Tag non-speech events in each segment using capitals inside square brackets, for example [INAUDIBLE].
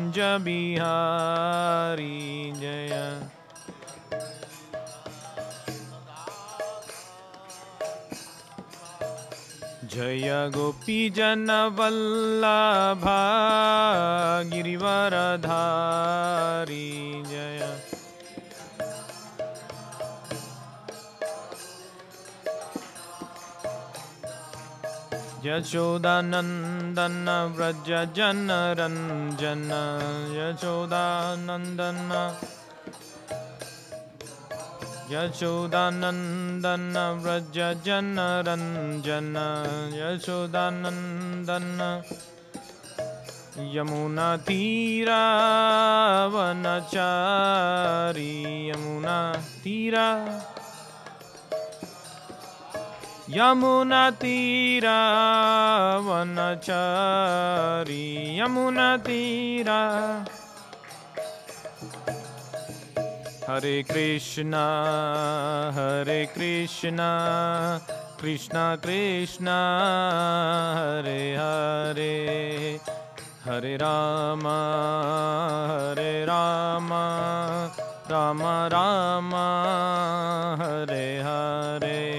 कुंज बिहारी जय जय गोपी जन वल्लभा गिरिवरधारी जय यशोदानंदन व्रज जनरञ्जन यशोदानंदन यशोदानन्दन व्रज जनरञ्जन यशोदानन्दन यमुनातीरावनचारी यमुनातीरा यमुना तीरा वनचारी यमुना तीरा हरे कृष्णा हरे कृष्णा कृष्णा कृष्णा हरे हरे हरे राम हरे राम राम राम हरे हरे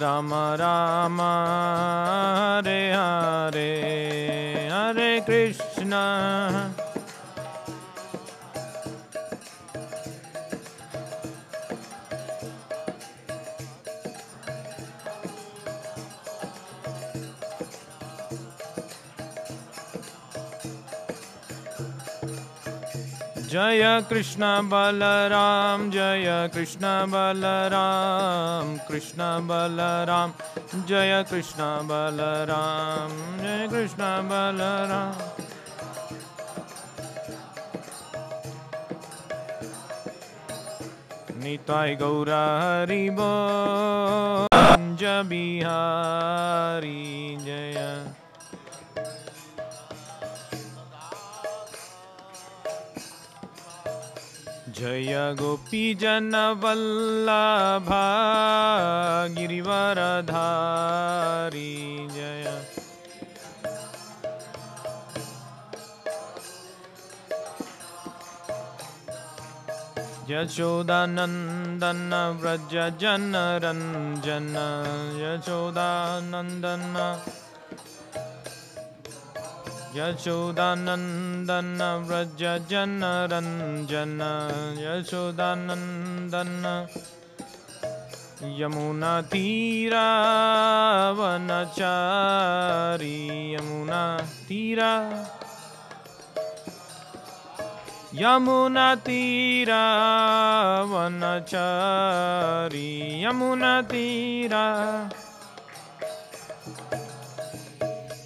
राम राम हरे हरे हरे कृष्ण जय कृष्ण बलराम जय कृष्ण बलराम कृष्ण बलराम जय कृष्ण बलराम जय कृष्ण बलराम निताय गौरा हरि बिहारी जय जय गोपी जन वल्लभा गिरिवरधारी जय यशोदानन्दन व्रज जन रंजन यशोदानंदन यशोदानन्दन तीरावनचारी यमुना तीरा यमुनातीरा तीरावनचारी यमुना यमुनातीरा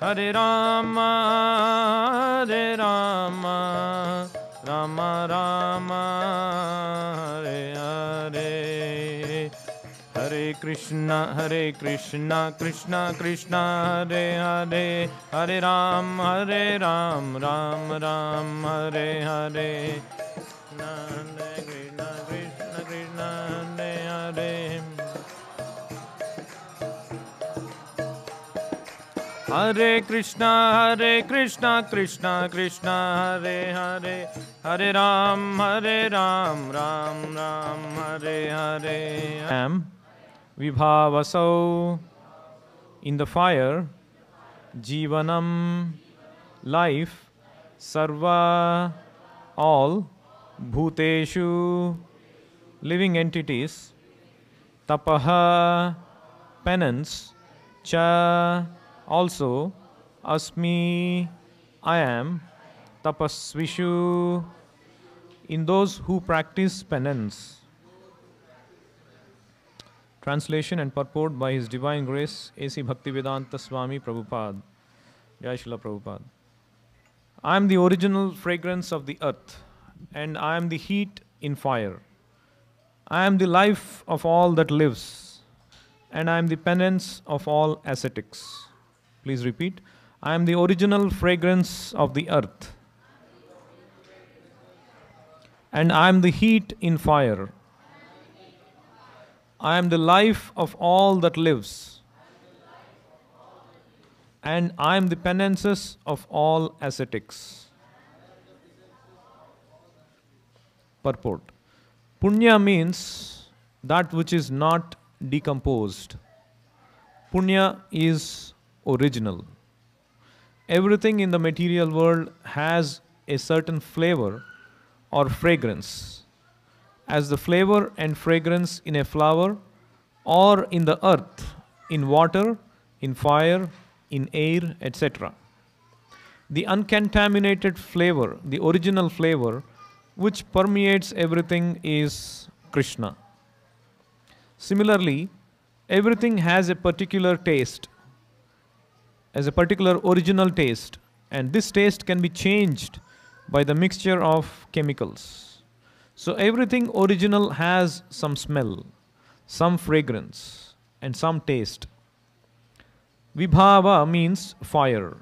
Hare Rama, Hare Rama, Rama Rama, Hare Hare. Hare Krishna, Hare Krishna, Krishna Krishna, Hare Hare. Hare Ram, Hare Ram, Ram Ram, Hare Hare. Hare Krishna Hare Krishna Krishna Krishna Hare Hare Hare Rama Hare Rama Rama Rama Hare Hare am विभावसौ इन द फायर जीवनम लाइफ सर्वा ऑल भूतेषु लिविंग एंटिटीज तपह penance च also asmi i am tapasvishu in those who practice penance translation and purport by his divine grace ac bhaktivedanta swami prabhupada jai shila prabhupada i am the original fragrance of the earth and i am the heat in fire i am the life of all that lives and i am the penance of all ascetics Please repeat. I am the original fragrance of the earth. And I am the heat in fire. I am the life of all that lives. And I am the penances of all ascetics. Purport Punya means that which is not decomposed. Punya is original. Everything in the material world has a certain flavor or fragrance. As the flavor and fragrance in a flower or in the earth, in water, in fire, in air, etc. The uncontaminated flavor, the original flavor, which permeates everything is Krishna. Similarly, everything has a particular taste as a particular original taste and this taste can be changed by the mixture of chemicals. So everything original has some smell, some fragrance and some taste. Vibhava means fire.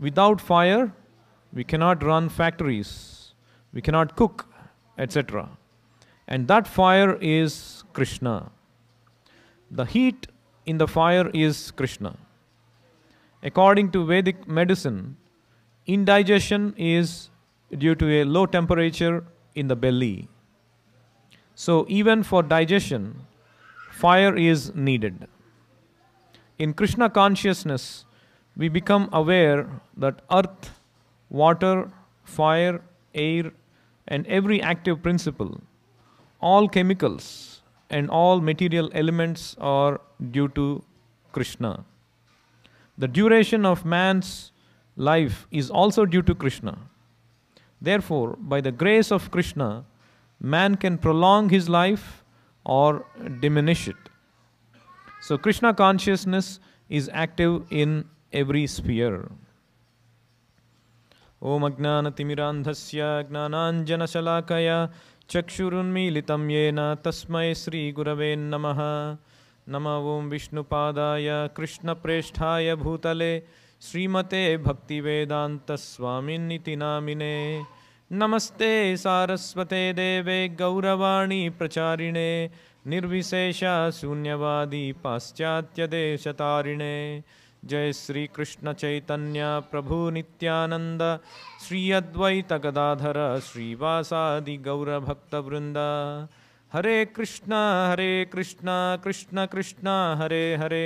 Without fire, we cannot run factories, we cannot cook, etc. And that fire is Krishna. The heat in the fire is Krishna. According to Vedic medicine, indigestion is due to a low temperature in the belly. So, even for digestion, fire is needed. In Krishna consciousness, we become aware that earth, water, fire, air, and every active principle, all chemicals, and all material elements are due to Krishna. The duration of man's life is also due to Krishna. Therefore, by the grace of Krishna, man can prolong his life or diminish it. So, Krishna consciousness is active in every sphere. ॐ अज्ञानतिमिरान्धस्य ज्ञानाञ्जनशलाकया चक्षुरुन्मीलितं येन तस्मै श्रीगुरवे नमः नम ओं विष्णुपादाय कृष्णप्रेष्ठाय भूतले श्रीमते भक्तिवेदान्तस्वामिन्निति नामिने नमस्ते सारस्वते देवे गौरवाणी प्रचारिणे निर्विशेषशून्यवादी पाश्चात्यदेशतारिणे जय श्री कृष्ण चैतन्य प्रभु नित्यानंद श्री अद्वैत गदाधर श्रीवासादि गौरभक्तवृंदा हरे कृष्णा हरे कृष्णा कृष्ण कृष्णा हरे हरे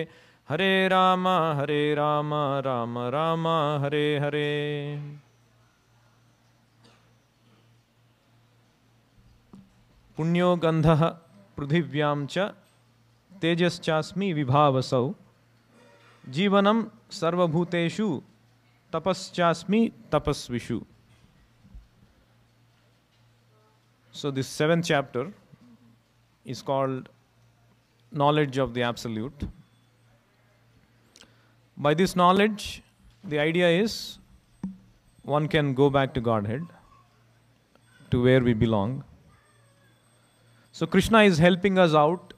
हरे राम हरे राम राम रामा हरे हरे पुण्यो गन्धः पृथिव्यां च तेजश्चास्मि विभावसौ जीवनं सर्वभूतेषु तपश्चास्मि तपस्विषु so this seventh chapter is called knowledge of the absolute. By this knowledge, the idea is one can go back to Godhead, to where we belong. So, Krishna is helping us out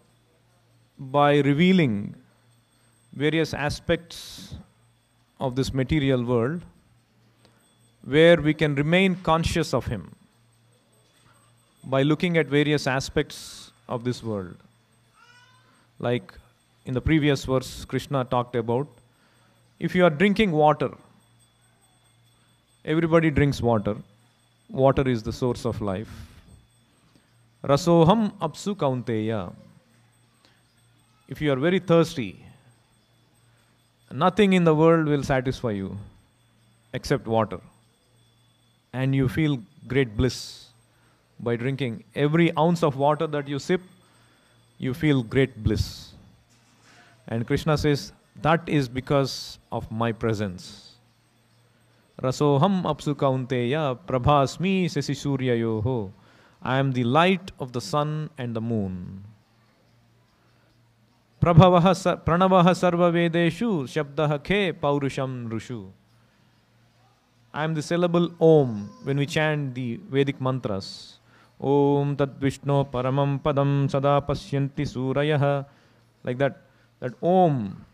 by revealing various aspects of this material world where we can remain conscious of Him by looking at various aspects of this world. Like in the previous verse, Krishna talked about if you are drinking water, everybody drinks water. Water is the source of life. Rasoham apsu kaunteya. If you are very thirsty, nothing in the world will satisfy you except water. And you feel great bliss by drinking. Every ounce of water that you sip, you feel great bliss. And Krishna says, that is because of my presence. Rasoham apsukaunteya prabhasmi sesi surya yoho. I am the light of the sun and the moon. Pranavaha pranavaha sarvavedeshu shabdaha ke paurusham rushu. I am the syllable Om when we chant the Vedic mantras. Om Tat Vishnu Paramam Padam Sada Pasyanti Like that. That Om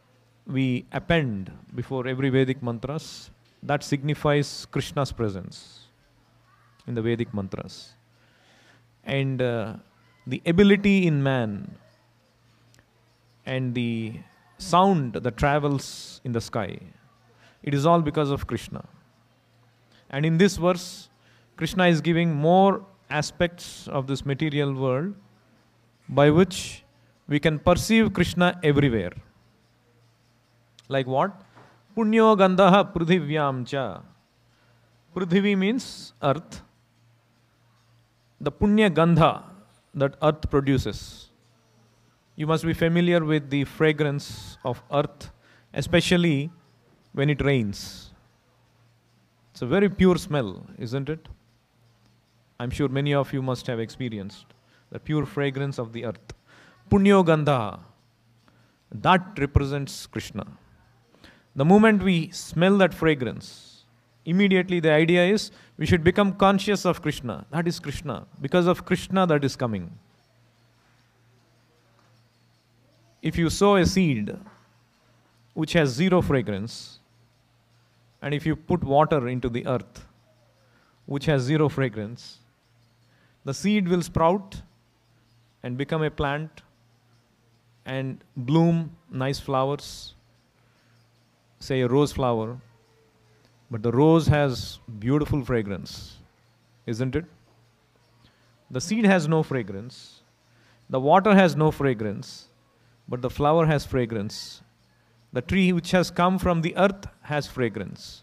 we append before every Vedic mantras. That signifies Krishna's presence in the Vedic mantras. And uh, the ability in man and the sound that travels in the sky, it is all because of Krishna. And in this verse, Krishna is giving more aspects of this material world by which we can perceive Krishna everywhere. Like what? Punyo Gandaha Prithivyam Cha. means earth. The Punya Gandha that earth produces. You must be familiar with the fragrance of earth, especially when it rains. It's a very pure smell, isn't it? I'm sure many of you must have experienced the pure fragrance of the earth. Punyogandha, that represents Krishna. The moment we smell that fragrance, immediately the idea is we should become conscious of Krishna. That is Krishna. Because of Krishna, that is coming. If you sow a seed which has zero fragrance, and if you put water into the earth which has zero fragrance, the seed will sprout and become a plant and bloom nice flowers, say a rose flower. But the rose has beautiful fragrance, isn't it? The seed has no fragrance, the water has no fragrance, but the flower has fragrance. The tree which has come from the earth has fragrance.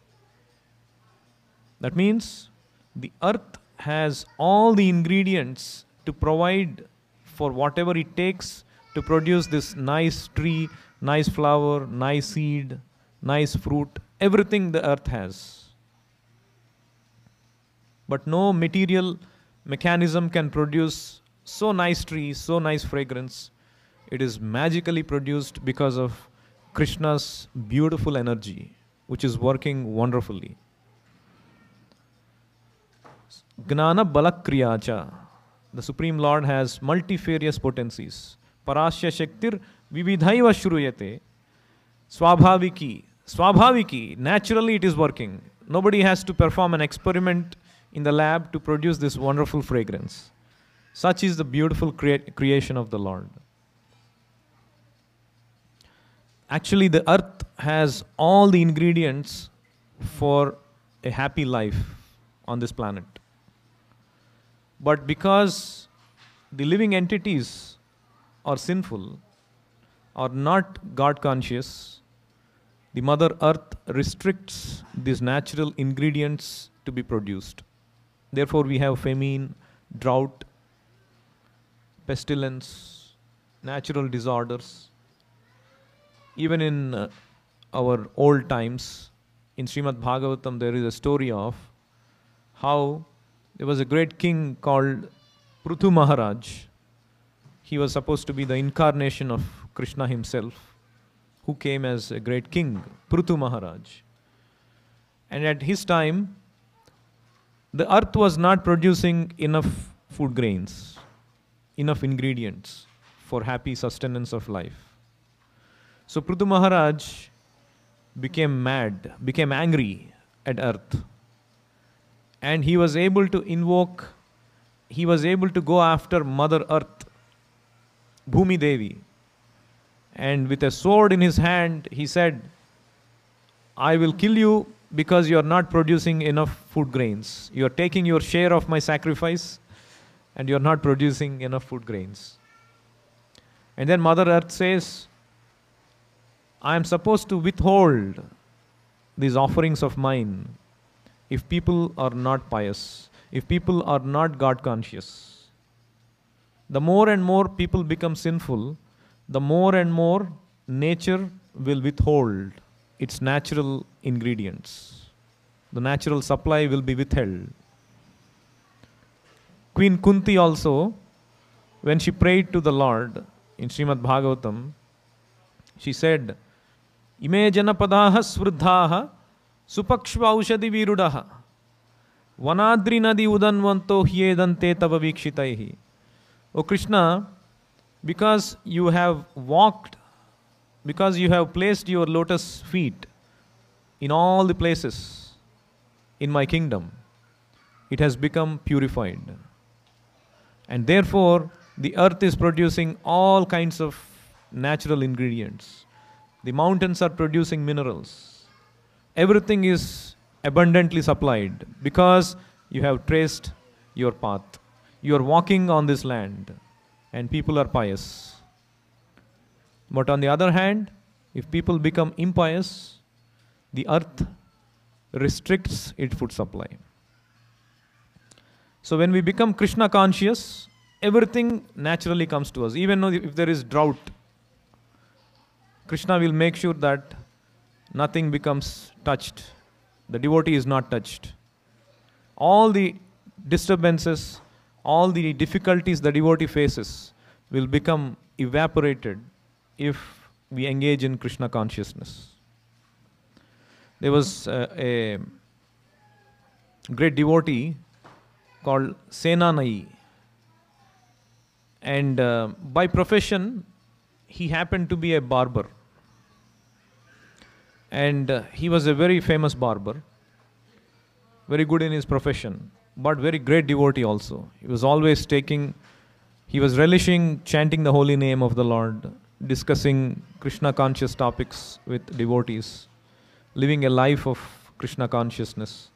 That means the earth has all the ingredients to provide for whatever it takes to produce this nice tree, nice flower, nice seed, nice fruit, everything the earth has. But no material mechanism can produce so nice tree, so nice fragrance. It is magically produced because of Krishna's beautiful energy, which is working wonderfully. Gnana Balakriyacha. The Supreme Lord has multifarious potencies. Parasya Shaktir Vividhaiva Shruyate. Swabhaviki. Swabhaviki. Naturally it is working. Nobody has to perform an experiment in the lab to produce this wonderful fragrance. Such is the beautiful crea- creation of the Lord. Actually, the earth has all the ingredients for a happy life on this planet. But because the living entities are sinful, are not God conscious, the Mother Earth restricts these natural ingredients to be produced. Therefore, we have famine, drought, pestilence, natural disorders. Even in uh, our old times, in Srimad Bhagavatam, there is a story of how there was a great king called Pruthu Maharaj. He was supposed to be the incarnation of Krishna himself, who came as a great king, Pruthu Maharaj. And at his time, the earth was not producing enough food grains, enough ingredients for happy sustenance of life. So Pruthu Maharaj became mad, became angry at earth and he was able to invoke, he was able to go after Mother Earth, Bhumi Devi. And with a sword in his hand, he said, I will kill you because you are not producing enough food grains. You are taking your share of my sacrifice and you are not producing enough food grains. And then Mother Earth says, I am supposed to withhold these offerings of mine if people are not pious, if people are not God conscious. The more and more people become sinful, the more and more nature will withhold its natural ingredients. The natural supply will be withheld. Queen Kunti also, when she prayed to the Lord in Srimad Bhagavatam, she said, Ime janapadaha svriddhaha ಸುಪಕ್ಷ್ಮ ಔಷಧಿ ವೀರುಡ ವನಾದ್ರಿ ನದಿ ಉದನ್ವಂತೋ ಹಿಯೇದಂತೆ ತವ hi. ಓ Krishna because you have walked because you have placed your lotus feet in all the places in my kingdom, it has become purified. And therefore, the earth is producing all kinds of natural ingredients. The mountains are producing minerals everything is abundantly supplied because you have traced your path. You are walking on this land, and people are pious. But on the other hand, if people become impious, the earth restricts its food supply. So when we become Krishna conscious, everything naturally comes to us. Even if there is drought, Krishna will make sure that nothing becomes touched. The devotee is not touched. All the disturbances, all the difficulties the devotee faces will become evaporated if we engage in Krishna consciousness. There was uh, a great devotee called Senanai, and uh, by profession, he happened to be a barber. And uh, he was a very famous barber, very good in his profession, but very great devotee also. He was always taking, he was relishing chanting the holy name of the Lord, discussing Krishna conscious topics with devotees, living a life of Krishna consciousness.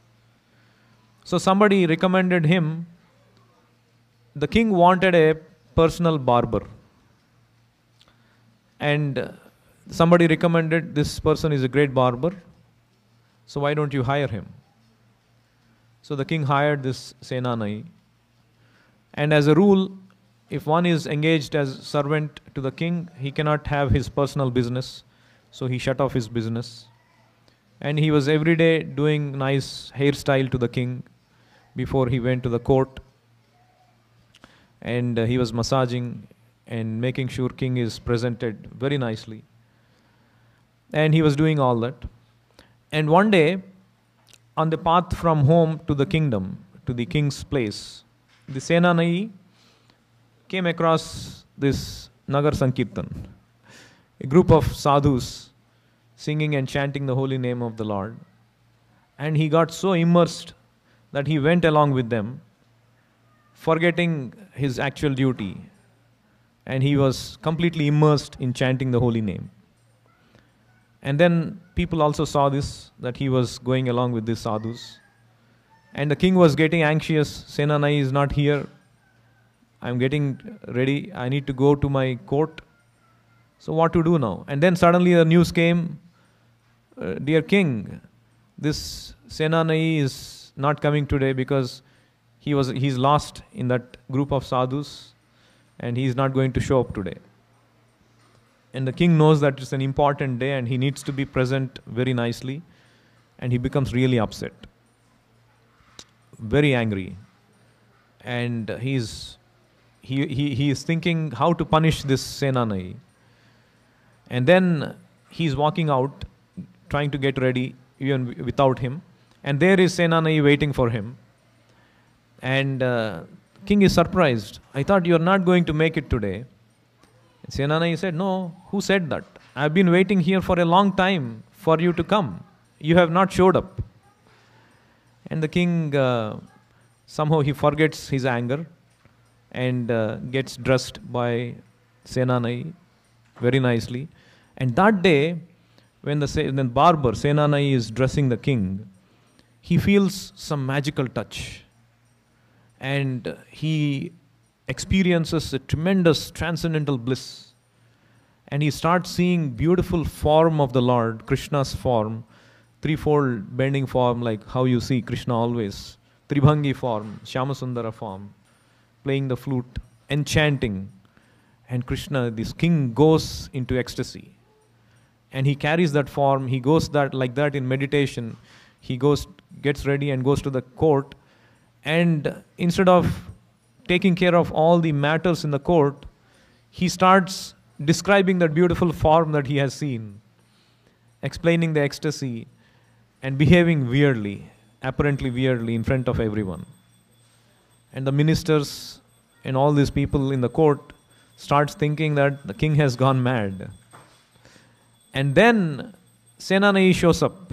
So somebody recommended him. The king wanted a personal barber. And uh, somebody recommended this person is a great barber, so why don't you hire him? So the king hired this Senanai. And as a rule, if one is engaged as servant to the king, he cannot have his personal business. So he shut off his business. And he was every day doing nice hairstyle to the king before he went to the court. And uh, he was massaging and making sure king is presented very nicely and he was doing all that. And one day, on the path from home to the kingdom, to the king's place, the Senanai came across this Nagar Sankirtan, a group of sadhus singing and chanting the holy name of the Lord. And he got so immersed that he went along with them, forgetting his actual duty. And he was completely immersed in chanting the holy name. And then people also saw this, that he was going along with these sadhus. And the king was getting anxious. Senanai is not here. I'm getting ready. I need to go to my court. So, what to do now? And then suddenly the news came uh, Dear king, this Senanai is not coming today because he was he's lost in that group of sadhus and he is not going to show up today and the king knows that it's an important day and he needs to be present very nicely and he becomes really upset very angry and he's he, he, he is thinking how to punish this senanai and then he's walking out trying to get ready even without him and there is senanai waiting for him and uh, king is surprised i thought you are not going to make it today Senana, he said, No, who said that? I've been waiting here for a long time for you to come. You have not showed up. And the king, uh, somehow he forgets his anger and uh, gets dressed by Senanai very nicely. And that day, when the, when barber Senanai is dressing the king, he feels some magical touch. And he experiences a tremendous transcendental bliss. And he starts seeing beautiful form of the Lord, Krishna's form, threefold bending form, like how you see Krishna always, Tribhangi form, Shyamasundara form, playing the flute, enchanting. And Krishna, this king, goes into ecstasy. And he carries that form, he goes that like that in meditation. He goes, gets ready and goes to the court. And instead of taking care of all the matters in the court, he starts describing that beautiful form that he has seen, explaining the ecstasy, and behaving weirdly, apparently weirdly, in front of everyone. And the ministers and all these people in the court starts thinking that the king has gone mad. And then Senanai shows up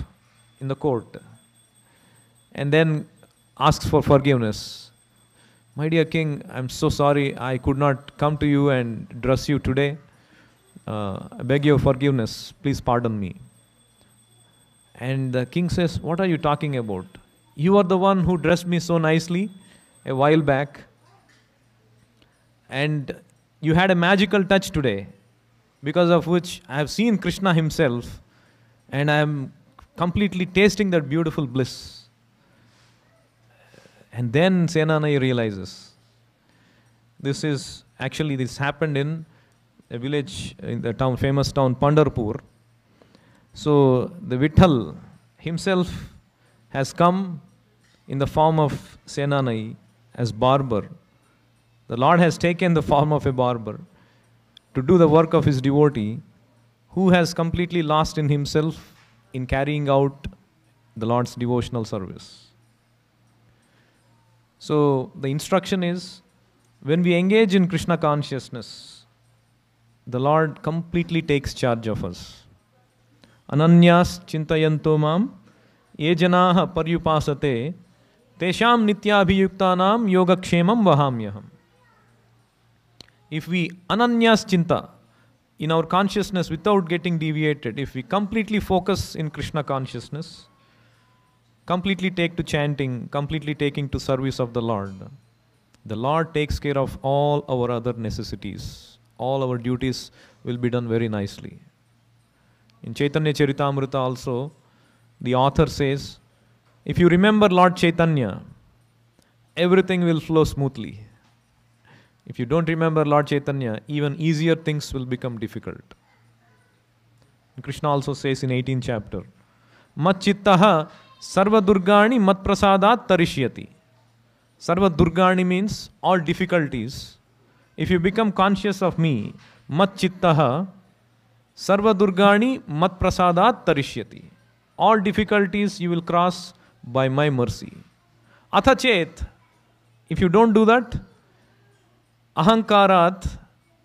in the court and then asks for forgiveness my dear king, I'm so sorry I could not come to you and dress you today. Uh, I beg your forgiveness. Please pardon me. And the king says, What are you talking about? You are the one who dressed me so nicely a while back. And you had a magical touch today, because of which I have seen Krishna himself and I am completely tasting that beautiful bliss. And then Senanai realizes this is actually this happened in a village in the town famous town Pandarpur. So the Vittal himself has come in the form of Senanai as barber. The Lord has taken the form of a barber to do the work of his devotee who has completely lost in himself in carrying out the Lord's devotional service. So the instruction is when we engage in Krishna consciousness, the Lord completely takes charge of us. Ananyas chintayanto mam ye janaah paryupasate tesham nityabhiyuktanam yogakshemam vahamyaham. If we ananyas chinta in our consciousness without getting deviated, if we completely focus in Krishna consciousness, completely take to chanting, completely taking to service of the Lord. The Lord takes care of all our other necessities. All our duties will be done very nicely. In Chaitanya Charitamrita also, the author says, if you remember Lord Chaitanya, everything will flow smoothly. If you don't remember Lord Chaitanya, even easier things will become difficult. And Krishna also says in 18th chapter, Machittaha Sarvadurgani matprasadat tarishyati. Sarvadurgani means all difficulties. If you become conscious of me, matchittaha, sarvadurgani matprasadat tarishyati. All difficulties you will cross by my mercy. Athachet, if you don't do that, ahankarat,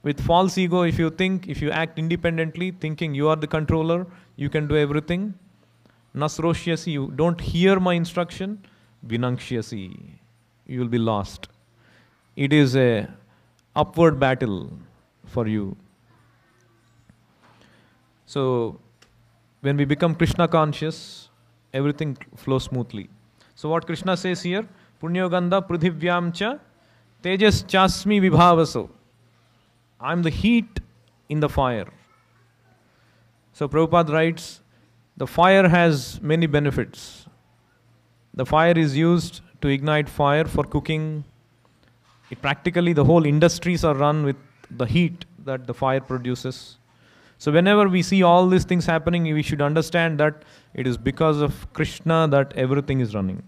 with false ego, if you think, if you act independently, thinking you are the controller, you can do everything, Nasroshyasi, you don't hear my instruction, Vinangshyasi, you will be lost. It is a upward battle for you. So when we become Krishna conscious, everything flows smoothly. So what Krishna says here, Punyoganda Pridhivyam cha Tejas Chasmi Vibhavaso. I am the heat in the fire. So Prabhupada writes, the fire has many benefits. The fire is used to ignite fire for cooking. It practically the whole industries are run with the heat that the fire produces. So whenever we see all these things happening, we should understand that it is because of Krishna that everything is running.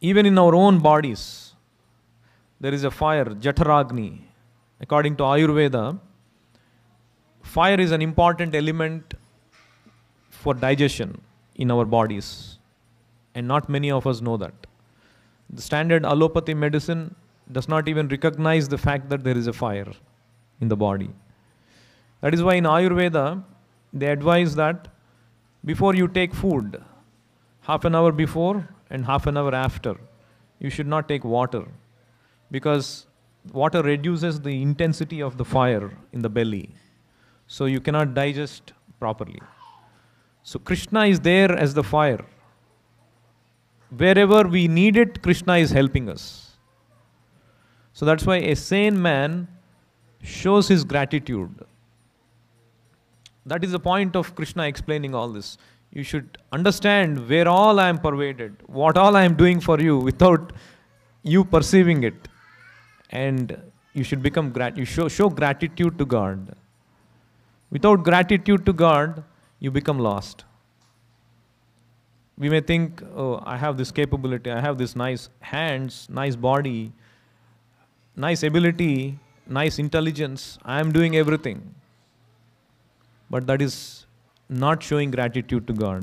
Even in our own bodies, there is a fire, Jataragni. According to Ayurveda, fire is an important element for digestion in our bodies. And not many of us know that. The standard allopathy medicine does not even recognize the fact that there is a fire in the body. That is why in Ayurveda, they advise that before you take food, half an hour before and half an hour after, you should not take water because water reduces the intensity of the fire in the belly. So you cannot digest properly. So Krishna is there as the fire. Wherever we need it, Krishna is helping us. So that's why a sane man shows his gratitude. That is the point of Krishna explaining all this. You should understand where all I am pervaded, what all I am doing for you without you perceiving it. And you should become grat- you show, show gratitude to God. Without gratitude to God, you become lost. We may think, oh, I have this capability, I have this nice hands, nice body, nice ability, nice intelligence, I am doing everything. But that is not showing gratitude to God.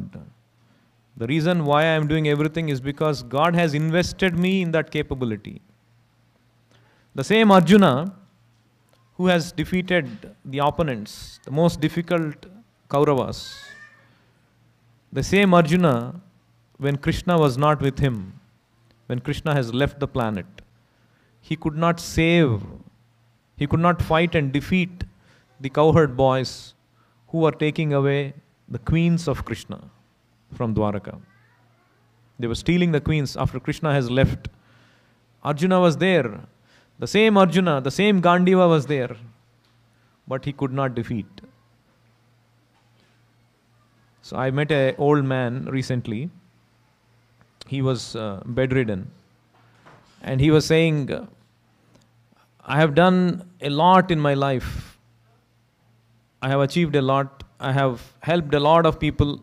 The reason why I am doing everything is because God has invested me in that capability. The same Arjuna who has defeated the opponents, the most difficult Kauravas. The same Arjuna, when Krishna was not with him, when Krishna has left the planet, he could not save, he could not fight and defeat the cowherd boys who were taking away the queens of Krishna from Dwaraka. They were stealing the queens after Krishna has left. Arjuna was there. The same Arjuna, the same Gandiva was there. But he could not defeat. So I met an old man recently. He was uh, bedridden. And he was saying, I have done a lot in my life. I have achieved a lot. I have helped a lot of people.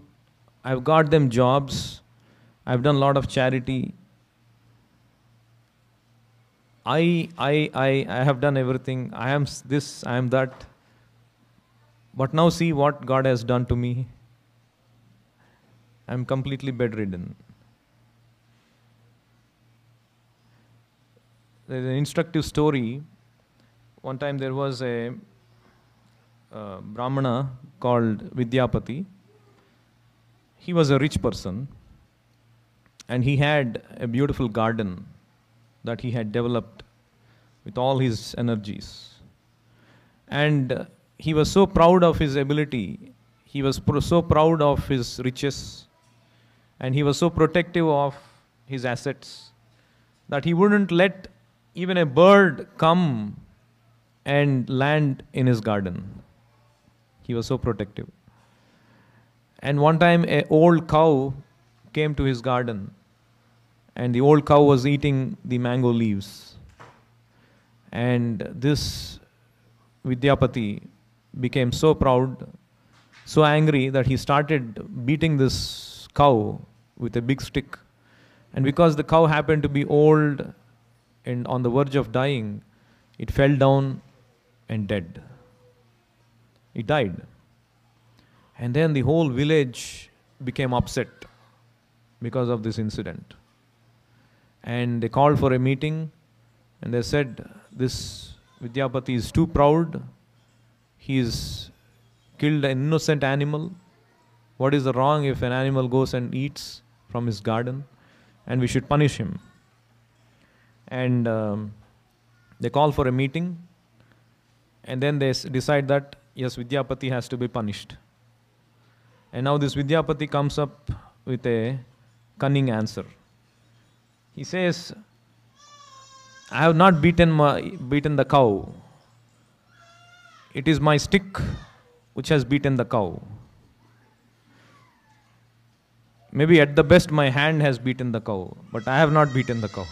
I have got them jobs. I have done a lot of charity. I, I, I, I have done everything. I am this, I am that. But now see what God has done to me. I'm completely bedridden. There's an instructive story. One time there was a uh, Brahmana called Vidyapati. He was a rich person and he had a beautiful garden that he had developed with all his energies. And he was so proud of his ability, he was pr- so proud of his riches and he was so protective of his assets that he wouldn't let even a bird come and land in his garden. He was so protective. And one time, an old cow came to his garden, and the old cow was eating the mango leaves. And this Vidyapati became so proud, so angry that he started beating this cow with a big stick. And because the cow happened to be old and on the verge of dying, it fell down and dead. It died. And then the whole village became upset because of this incident. And they called for a meeting and they said, This Vidyapati is too proud. He has killed an innocent animal what is wrong if an animal goes and eats from his garden and we should punish him and um, they call for a meeting and then they s- decide that yes vidyapati has to be punished and now this vidyapati comes up with a cunning answer he says i have not beaten my, beaten the cow it is my stick which has beaten the cow Maybe at the best my hand has beaten the cow, but I have not beaten the cow.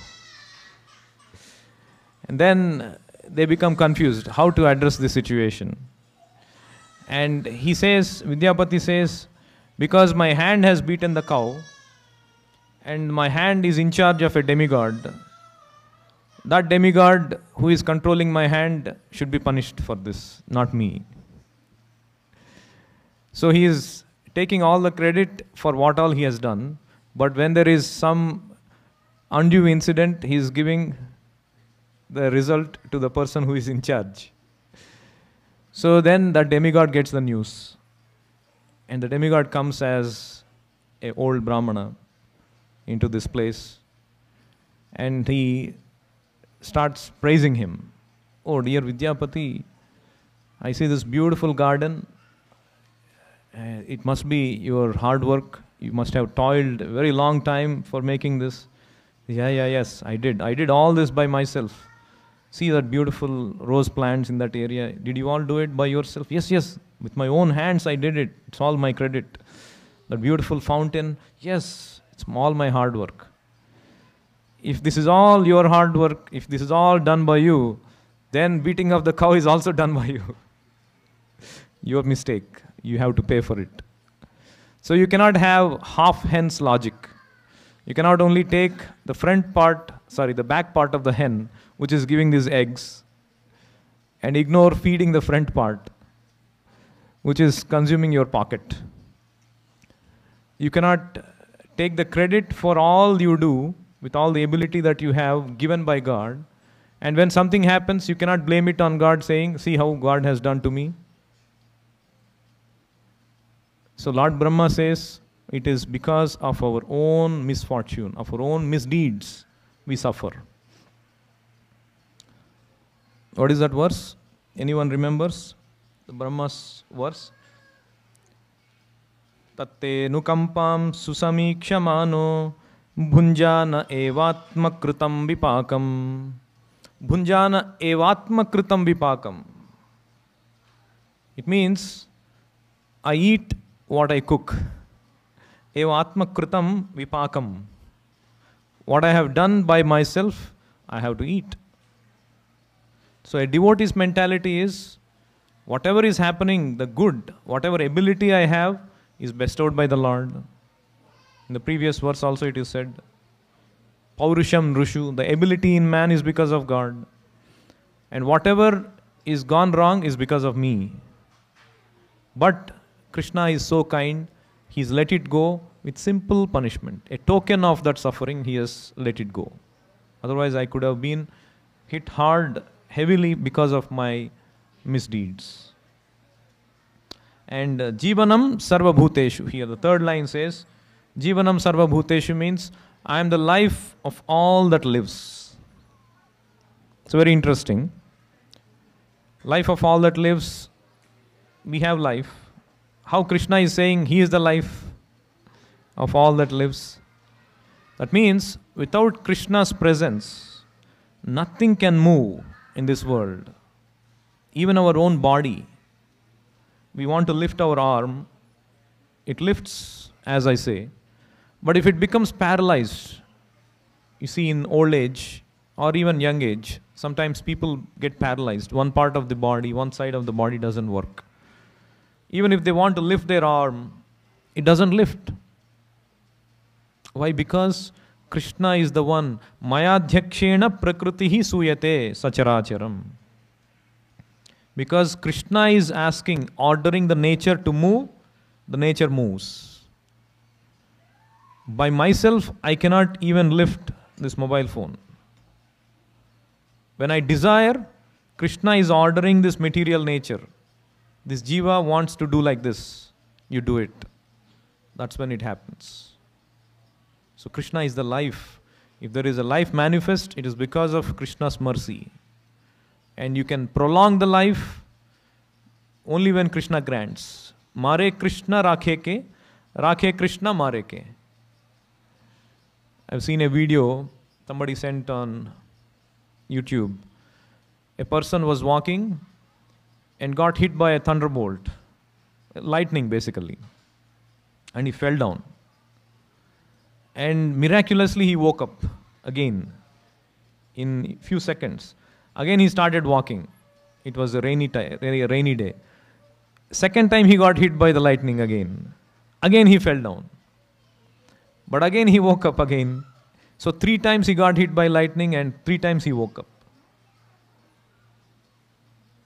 And then they become confused how to address the situation. And he says, Vidyapati says, because my hand has beaten the cow and my hand is in charge of a demigod, that demigod who is controlling my hand should be punished for this, not me. So he is taking all the credit for what all he has done, but when there is some undue incident, he is giving the result to the person who is in charge. So then the demigod gets the news. And the demigod comes as a old Brahmana into this place. And he starts praising him. Oh dear Vidyapati, I see this beautiful garden uh, it must be your hard work. You must have toiled a very long time for making this. Yeah, yeah, yes, I did. I did all this by myself. See that beautiful rose plants in that area. Did you all do it by yourself? Yes, yes, with my own hands I did it. It's all my credit. That beautiful fountain. Yes, it's all my hard work. If this is all your hard work, if this is all done by you, then beating of the cow is also done by you. [LAUGHS] your mistake you have to pay for it. So you cannot have half hens logic. You cannot only take the front part, sorry, the back part of the hen, which is giving these eggs, and ignore feeding the front part, which is consuming your pocket. You cannot take the credit for all you do with all the ability that you have given by God. And when something happens, you cannot blame it on God, saying, See how God has done to me. So Lord Brahma says, it is because of our own misfortune, of our own misdeeds, we suffer. What is that verse? Anyone remembers the Brahma's verse? तत्तेनुकम्पां सुसमीक्षमानो भुञ्जान एवात्मकृतं विपाकं भुञ्जान एवात्मकृतं विपाकं it means I eat what I cook. Evatmakritam vipakam. What I have done by myself, I have to eat. So a devotee's mentality is whatever is happening, the good, whatever ability I have, is bestowed by the Lord. In the previous verse also it is said, Paurusham Rushu, the ability in man is because of God. And whatever is gone wrong is because of me. But Krishna is so kind, he's let it go with simple punishment. A token of that suffering, he has let it go. Otherwise, I could have been hit hard, heavily because of my misdeeds. And uh, Jivanam Sarvabhuteshu, here the third line says, Jivanam Sarvabhuteshu means, I am the life of all that lives. It's very interesting. Life of all that lives, we have life how Krishna is saying he is the life of all that lives. That means without Krishna's presence, nothing can move in this world, even our own body. We want to lift our arm, it lifts, as I say, but if it becomes paralyzed, you see, in old age or even young age, sometimes people get paralyzed. One part of the body, one side of the body doesn't work. Even if they want to lift their arm, it doesn't lift. Why? Because Krishna is the one. Mayadhyakshena prakritihi suyate sacharacharam. Because Krishna is asking, ordering the nature to move, the nature moves. By myself, I cannot even lift this mobile phone. When I desire, Krishna is ordering this material nature this jiva wants to do like this, you do it. That's when it happens. So Krishna is the life. If there is a life manifest, it is because of Krishna's mercy. And you can prolong the life only when Krishna grants. Mare Krishna rakhe ke, rakhe Krishna mare ke. I've seen a video somebody sent on YouTube. A person was walking and got hit by a thunderbolt, lightning basically, and he fell down. And miraculously, he woke up again in few seconds. Again, he started walking. It was a rainy, rainy day. Second time, he got hit by the lightning again. Again, he fell down. But again, he woke up again. So, three times he got hit by lightning, and three times he woke up.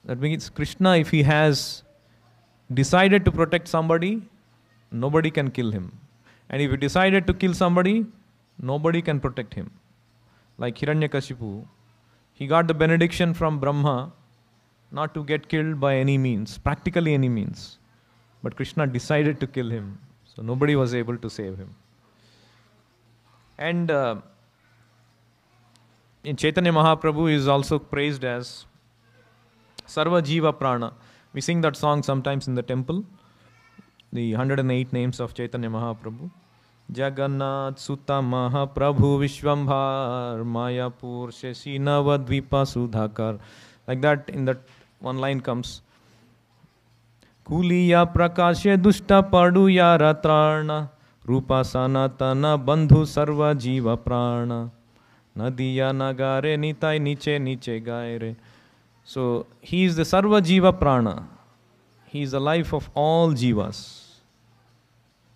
That means Krishna, if he has decided to protect somebody, nobody can kill him. And if he decided to kill somebody, nobody can protect him. Like Hiranyakashipu, he got the benediction from Brahma not to get killed by any means, practically any means. But Krishna decided to kill him, so nobody was able to save him. And uh, in Chaitanya Mahaprabhu is also praised as Sarva Jiva Prana. We sing that song sometimes in the temple. The 108 names of Chaitanya Mahaprabhu. Jagannath सुत महाप्रभु विश्वम्भार मायापुर शशि नवद्वीप सुधाकर like that in that one line comes Kuliya प्रकाश दुष्ट पड़ु या रत्राण रूपा सनातन बंधु सर्व जीव प्राण नदिया नगारे निताय नीचे नीचे गाय रे So he is the Sarva Jiva Prana. He is the life of all jivas.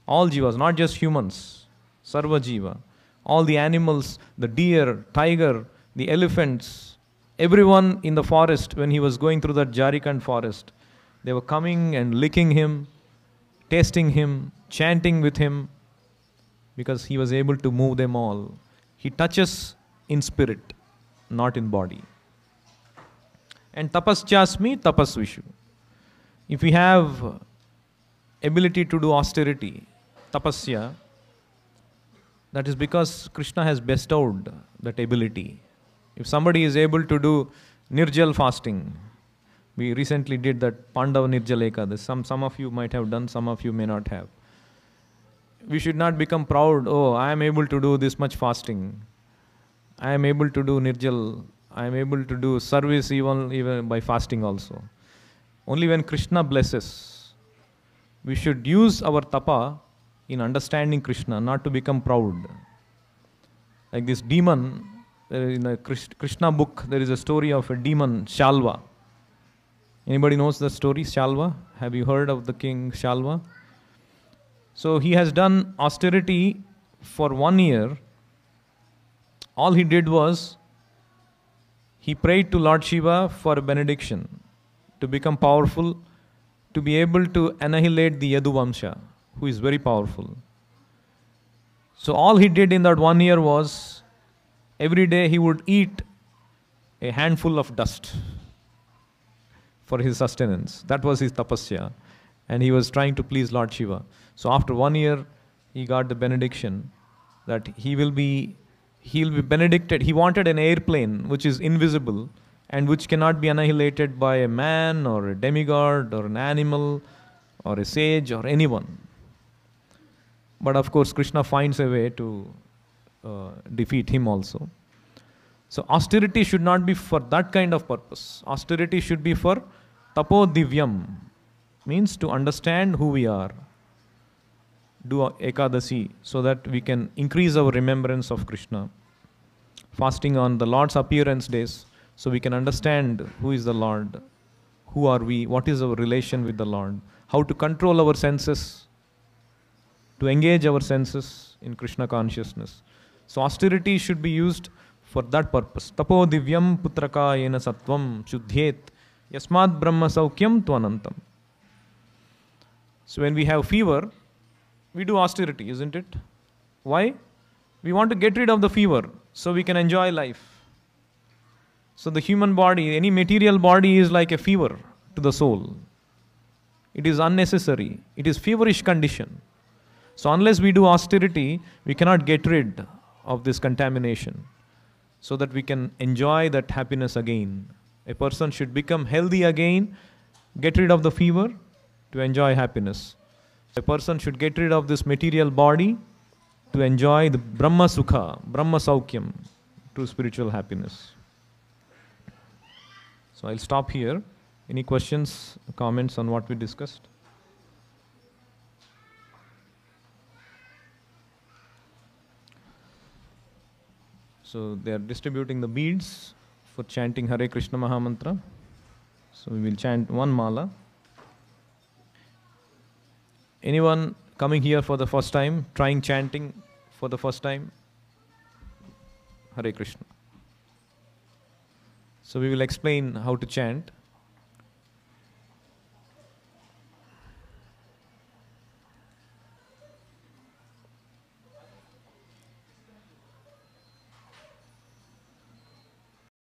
All jivas, not just humans. Sarva Jiva. All the animals, the deer, tiger, the elephants, everyone in the forest when he was going through that Jharikand forest, they were coming and licking him, tasting him, chanting with him because he was able to move them all. He touches in spirit, not in body and tapaschasmi tapasvishu. If we have ability to do austerity, tapasya, that is because Krishna has bestowed that ability. If somebody is able to do nirjal fasting, we recently did that Pandava nirjaleka. this Some, some of you might have done, some of you may not have. We should not become proud, oh, I am able to do this much fasting. I am able to do Nirjal I am able to do service even, even by fasting also. Only when Krishna blesses. We should use our tapa in understanding Krishna, not to become proud. Like this demon, in a Krishna book, there is a story of a demon, Shalva. Anybody knows the story, Shalva? Have you heard of the king Shalva? So he has done austerity for one year. All he did was he prayed to Lord Shiva for a benediction to become powerful, to be able to annihilate the Yaduvamsha, who is very powerful. So, all he did in that one year was every day he would eat a handful of dust for his sustenance. That was his tapasya. And he was trying to please Lord Shiva. So, after one year, he got the benediction that he will be he'll be benedicted. He wanted an airplane which is invisible and which cannot be annihilated by a man or a demigod or an animal or a sage or anyone. But of course, Krishna finds a way to uh, defeat him also. So, austerity should not be for that kind of purpose. Austerity should be for tapo divyam, means to understand who we are do Ekadasi so that we can increase our remembrance of Krishna. Fasting on the Lord's appearance days so we can understand who is the Lord, who are we, what is our relation with the Lord, how to control our senses, to engage our senses in Krishna consciousness. So, austerity should be used for that purpose. Tapo divyam putraka yena sattvam shuddhyet yasmad brahma saukyam tvanantam. So, when we have fever, we do austerity, isn't it? Why? We want to get rid of the fever so we can enjoy life. So the human body, any material body, is like a fever to the soul. It is unnecessary. It is feverish condition. So unless we do austerity, we cannot get rid of this contamination so that we can enjoy that happiness again. A person should become healthy again, get rid of the fever to enjoy happiness. A person should get rid of this material body to enjoy the Brahma Sukha, Brahma Saukyam, true spiritual happiness. So I'll stop here. Any questions, comments on what we discussed? So they are distributing the beads for chanting Hare Krishna Mahamantra. So we will chant one mala. Anyone coming here for the first time, trying chanting for the first time? Hare Krishna. So we will explain how to chant.